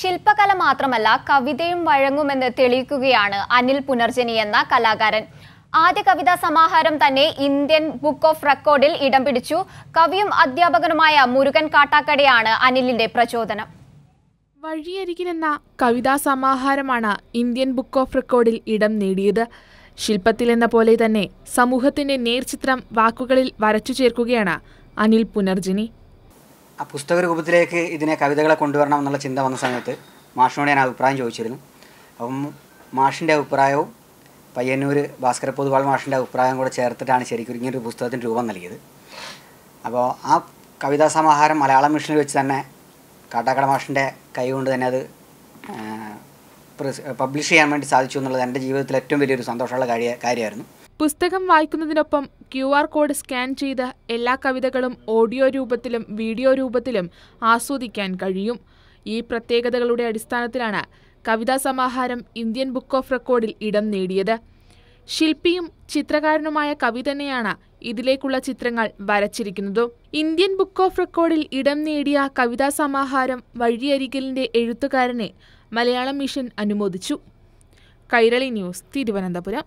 ശില്പകല മാത്രമല്ല കവിതയും വഴങ്ങുമെന്ന് തെളിയിക്കുകയാണ് അനിൽ പുനർജനി എന്ന കലാകാരൻ ആദ്യ കവിതാ സമാഹാരം തന്നെ ഇന്ത്യൻ ബുക്ക് ഓഫ് റെക്കോർഡിൽ ഇടം പിടിച്ചു കവിയും അധ്യാപകനുമായ മുരുകൻ കാട്ടാക്കടയാണ് അനിലിന്റെ പ്രചോദനം വഴിയരികിലെന്ന കവിതാ സമാഹാരമാണ് ഇന്ത്യൻ ബുക്ക് ഓഫ് റെക്കോർഡിൽ ഇടം നേടിയത് ശില്പത്തിലെന്ന പോലെ തന്നെ സമൂഹത്തിന്റെ നേർചിത്രം വാക്കുകളിൽ വരച്ചു ചേർക്കുകയാണ് അനിൽ പുനർജനി ആ പുസ്തക രൂപത്തിലേക്ക് ഇതിനെ കവിതകളെ കൊണ്ടുവരണം എന്നുള്ള ചിന്ത വന്ന സമയത്ത് മാഷിനോട് ഞാൻ അഭിപ്രായം ചോദിച്ചിരുന്നു അപ്പം മാഷിൻ്റെ അഭിപ്രായവും പയ്യന്നൂർ ഭാസ്കര പൊതുവാൾ മാഷിൻ്റെ അഭിപ്രായം കൂടെ ചേർത്തിട്ടാണ് ശരിക്കും ഇങ്ങനൊരു പുസ്തകത്തിന് രൂപം നൽകിയത് അപ്പോൾ ആ കവിതാ സമാഹാരം മലയാളം മിഷനിൽ വെച്ച് തന്നെ കാട്ടാക്കട മാഷിൻ്റെ കൈ കൊണ്ട് തന്നെ അത് പബ്ലിഷ് ചെയ്യാൻ വേണ്ടി സാധിച്ചു എന്നുള്ളത് എൻ്റെ ജീവിതത്തിൽ ഏറ്റവും വലിയൊരു സന്തോഷമുള്ള കാര്യ കാര്യമായിരുന്നു പുസ്തകം വായിക്കുന്നതിനൊപ്പം ക്യു ആർ കോഡ് സ്കാൻ ചെയ്ത് എല്ലാ കവിതകളും ഓഡിയോ രൂപത്തിലും വീഡിയോ രൂപത്തിലും ആസ്വദിക്കാൻ കഴിയും ഈ പ്രത്യേകതകളുടെ അടിസ്ഥാനത്തിലാണ് കവിതാ സമാഹാരം ഇന്ത്യൻ ബുക്ക് ഓഫ് റെക്കോർഡിൽ ഇടം നേടിയത് ശില്പിയും ചിത്രകാരനുമായ കവി തന്നെയാണ് ഇതിലേക്കുള്ള ചിത്രങ്ങൾ വരച്ചിരിക്കുന്നത് ഇന്ത്യൻ ബുക്ക് ഓഫ് റെക്കോർഡിൽ ഇടം നേടിയ കവിതാ സമാഹാരം വഴിയരികലിന്റെ എഴുത്തുകാരനെ മലയാളം മിഷൻ അനുമോദിച്ചു കൈരളി ന്യൂസ് തിരുവനന്തപുരം